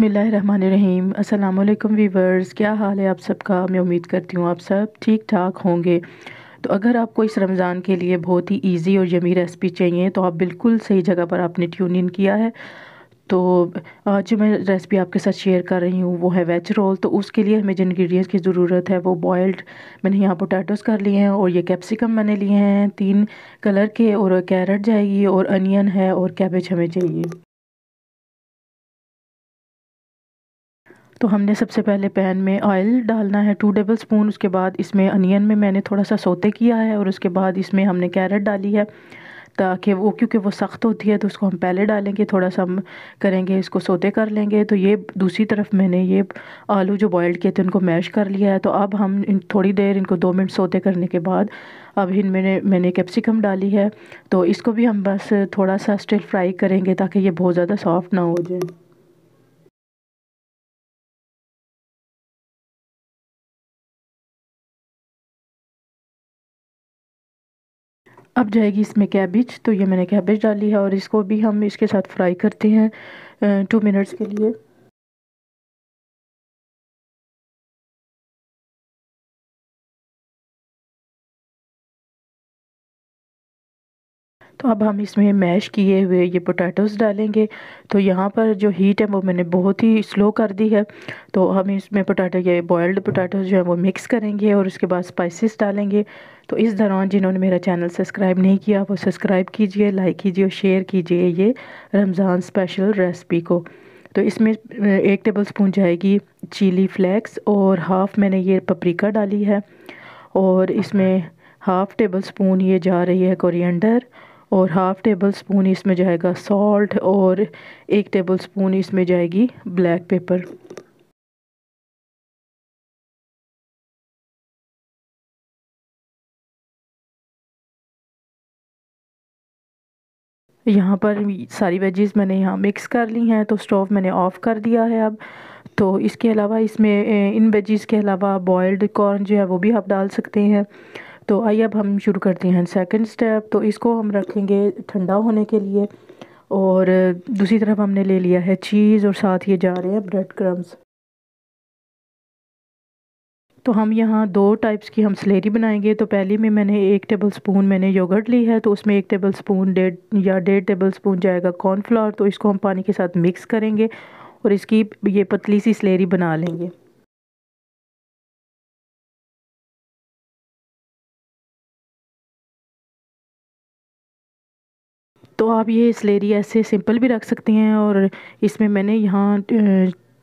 बसमीम् अल्लाम वीवर्स क्या हाल है आप सबका मैं उम्मीद करती हूँ आप सब ठीक ठाक होंगे तो अगर आपको इस रमज़ान के लिए बहुत ही इजी और यमी रेसिपी चाहिए तो आप बिल्कुल सही जगह पर आपने ट्यून इन किया है तो आज जो मैं रेसिपी आपके साथ शेयर कर रही हूँ वो है वेज रोल तो उसके लिए हमें जिन इंग्रीडियंट्स की ज़रूरत है वो बॉयल्ड मैंने यहाँ पोटैटोस कर लिए हैं और ये कैप्सिकम मैंने लिए हैं तीन कलर के और कैरेट जाएगी और अनियन है और कैबेज हमें चाहिए तो हमने सबसे पहले पैन में ऑयल डालना है टू टेबल स्पून उसके बाद इसमें अनियन में मैंने थोड़ा सा सोते किया है और उसके बाद इसमें हमने कैरेट डाली है ताकि वो क्योंकि वो सख्त होती है तो उसको हम पहले डालेंगे थोड़ा सा हम करेंगे इसको सोते कर लेंगे तो ये दूसरी तरफ मैंने ये आलू जो बॉयल किए थे उनको मैश कर लिया है तो अब हम इन थोड़ी देर इनको दो मिनट सोते करने के बाद अब इन मैंने मैंने कैप्सिकम डाली है तो इसको भी हम बस थोड़ा सा स्टिल फ्राई करेंगे ताकि ये बहुत ज़्यादा सॉफ्ट ना हो जाए अब जाएगी इसमें कैबिज तो ये मैंने कैबिज डाली है और इसको भी हम इसके साथ फ्राई करते हैं टू मिनट्स के लिए अब हम इसमें मैश किए हुए ये पोटैटोस डालेंगे तो यहाँ पर जो हीट है वो मैंने बहुत ही स्लो कर दी है तो हम इसमें पोटैटो ये बॉयल्ड पोटैटो जो है वो मिक्स करेंगे और उसके बाद स्पाइसेस डालेंगे तो इस दौरान जिन्होंने मेरा चैनल सब्सक्राइब नहीं किया वो सब्सक्राइब कीजिए लाइक कीजिए और शेयर कीजिए ये रमज़ान स्पेशल रेसिपी को तो इसमें एक टेबल स्पून जाएगी चिली फ्लैक्स और हाफ़ मैंने ये पपरीका डाली है और इसमें हाफ़ टेबल स्पून ये जा रही है कोरिएंडर और हाफ़ टेबल स्पून इसमें जाएगा सॉल्ट और एक टेबल स्पून इसमें जाएगी ब्लैक पेपर यहाँ पर सारी वेजेस मैंने यहाँ मिक्स कर ली हैं तो स्टोव मैंने ऑफ़ कर दिया है अब तो इसके अलावा इसमें इन वेजेस के अलावा बॉयल्ड कॉर्न जो है वो भी आप डाल सकते हैं तो आइए अब हम शुरू करते हैं सेकंड स्टेप तो इसको हम रखेंगे ठंडा होने के लिए और दूसरी तरफ हमने ले लिया है चीज़ और साथ ये जा रहे हैं ब्रेड क्रम्स तो हम यहाँ दो टाइप्स की हम सलेरी बनाएंगे तो पहली में मैंने एक टेबल स्पून मैंने योगर्ट ली है तो उसमें एक टेबल स्पून डेढ़ या डेढ़ टेबल स्पून जाएगा कॉर्नफ्लावर तो इसको हम पानी के साथ मिक्स करेंगे और इसकी ये पतली सी सलेरी बना लेंगे तो आप ये स्लेरी ऐसे सिंपल भी रख सकते हैं और इसमें मैंने यहाँ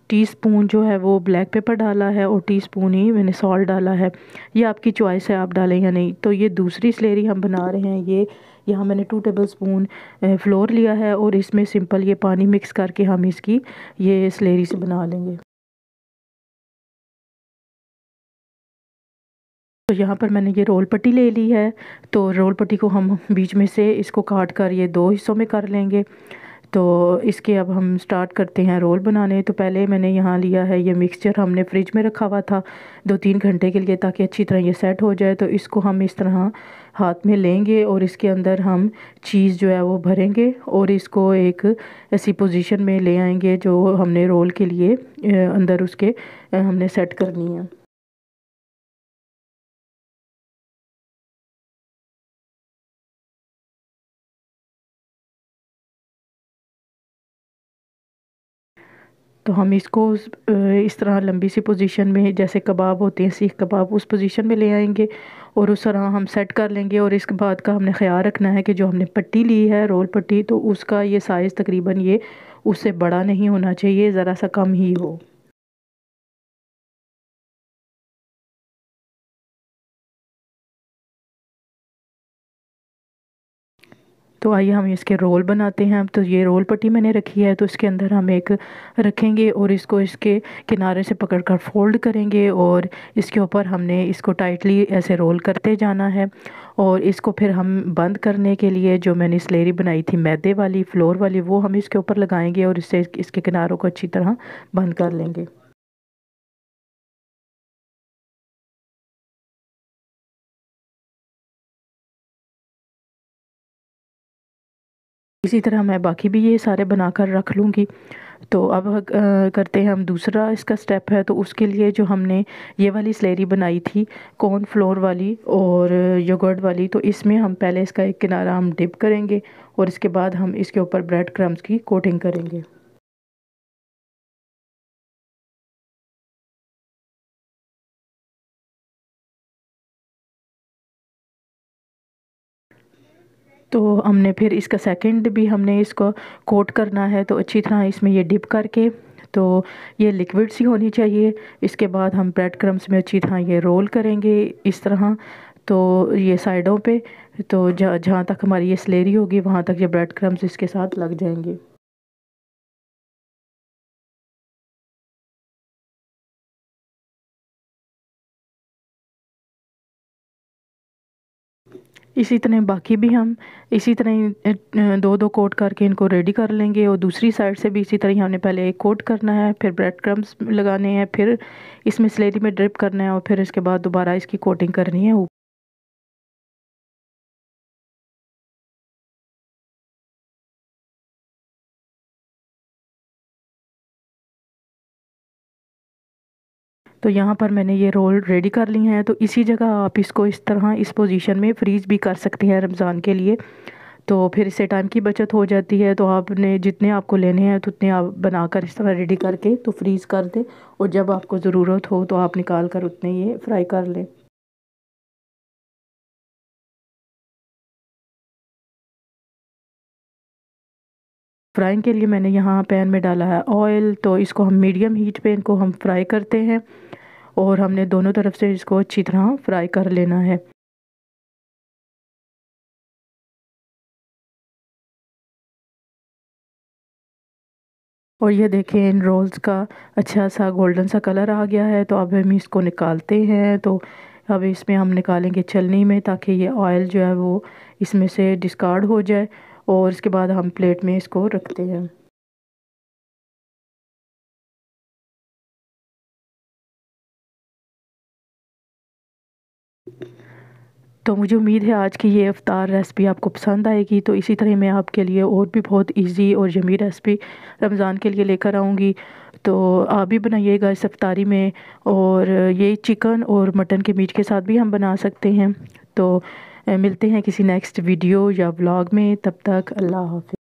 टी स्पून जो है वो ब्लैक पेपर डाला है और टी स्पून ही मैंने सॉल्ट डाला है ये आपकी चॉइस है आप डालें या नहीं तो ये दूसरी स्लेरी हम बना रहे हैं ये यहाँ मैंने टू टेबल स्पून फ्लोर लिया है और इसमें सिंपल ये पानी मिक्स करके हम इसकी ये स्लेरी से बना लेंगे तो यहाँ पर मैंने ये रोल पट्टी ले ली है तो रोल पट्टी को हम बीच में से इसको काट कर ये दो हिस्सों में कर लेंगे तो इसके अब हम स्टार्ट करते हैं रोल बनाने तो पहले मैंने यहाँ लिया है ये मिक्सचर हमने फ्रिज में रखा हुआ था दो तीन घंटे के लिए ताकि अच्छी तरह ये सेट हो जाए तो इसको हम इस तरह हाथ में लेंगे और इसके अंदर हम चीज़ जो है वो भरेंगे और इसको एक ऐसी पोजिशन में ले आएंगे जो हमने रोल के लिए अंदर उसके हमने सेट करनी है तो हम इसको इस तरह लंबी सी पोजीशन में जैसे कबाब होते हैं सीख कबाब उस पोजीशन में ले आएंगे और उस तरह हम सेट कर लेंगे और इसके बाद का हमने ख्याल रखना है कि जो हमने पट्टी ली है रोल पट्टी तो उसका ये साइज़ तकरीबन ये उससे बड़ा नहीं होना चाहिए ज़रा सा कम ही हो तो आइए हम इसके रोल बनाते हैं तो ये रोल पट्टी मैंने रखी है तो इसके अंदर हम एक रखेंगे और इसको इसके किनारे से पकड़ कर फोल्ड करेंगे और इसके ऊपर हमने इसको टाइटली ऐसे रोल करते जाना है और इसको फिर हम बंद करने के लिए जो मैंने स्लेरी बनाई थी मैदे वाली फ्लोर वाली वो हम इसके ऊपर लगाएंगे और इससे इसके किनारों को अच्छी तरह बंद कर लेंगे इसी तरह मैं बाकी भी ये सारे बना कर रख लूँगी तो अब आ, करते हैं हम दूसरा इसका स्टेप है तो उसके लिए जो हमने ये वाली स्लेरी बनाई थी कॉर्न फ्लोर वाली और योगर्ट वाली तो इसमें हम पहले इसका एक किनारा हम डिप करेंगे और इसके बाद हम इसके ऊपर ब्रेड क्रम्स की कोटिंग करेंगे तो हमने फिर इसका सेकंड भी हमने इसको कोट करना है तो अच्छी तरह इसमें ये डिप करके तो ये लिक्विड सी होनी चाहिए इसके बाद हम ब्रेड क्रम्स में अच्छी तरह ये रोल करेंगे इस तरह तो ये साइडों पे तो जहाँ जहाँ तक हमारी ये स्लेरी होगी वहाँ तक ये ब्रेड क्रम्स इसके साथ लग जाएंगे इसी तरह बाकी भी हम इसी तरह दो दो कोट करके इनको रेडी कर लेंगे और दूसरी साइड से भी इसी तरह हमने पहले एक कोट करना है फिर ब्रेड क्रम्स लगाने हैं फिर इसमें स्लेरी में ड्रिप करना है और फिर इसके बाद दोबारा इसकी कोटिंग करनी है तो यहाँ पर मैंने ये रोल रेडी कर ली हैं तो इसी जगह आप इसको इस तरह इस पोजीशन में फ्रीज़ भी कर सकती हैं रमज़ान के लिए तो फिर इससे टाइम की बचत हो जाती है तो आपने जितने आपको लेने हैं तो उतने आप बनाकर इस तरह रेडी करके तो फ्रीज़ कर दें और जब आपको ज़रूरत हो तो आप निकाल कर उतने ये फ्राई कर लें फ्राइंग के लिए मैंने यहाँ पैन में डाला है ऑयल तो इसको हम मीडियम हीट पे इनको हम फ्राई करते हैं और हमने दोनों तरफ से इसको अच्छी तरह फ्राई कर लेना है और ये देखें इन रोल्स का अच्छा सा गोल्डन सा कलर आ गया है तो अब हम इसको निकालते हैं तो अब इसमें हम निकालेंगे छलनी में ताकि ये ऑयल जो है वो इसमें से डिस्कार्ड हो जाए और इसके बाद हम प्लेट में इसको रखते हैं तो मुझे उम्मीद है आज की ये अफ्तार रेसिपी आपको पसंद आएगी तो इसी तरह मैं आपके लिए और भी बहुत इजी और जमी रेसिपी रमज़ान के लिए लेकर आऊँगी तो आप भी बनाइएगा इस अफ्तारी में और ये चिकन और मटन के मीट के साथ भी हम बना सकते हैं तो मिलते हैं किसी नेक्स्ट वीडियो या ब्लॉग में तब तक अल्लाह हाफि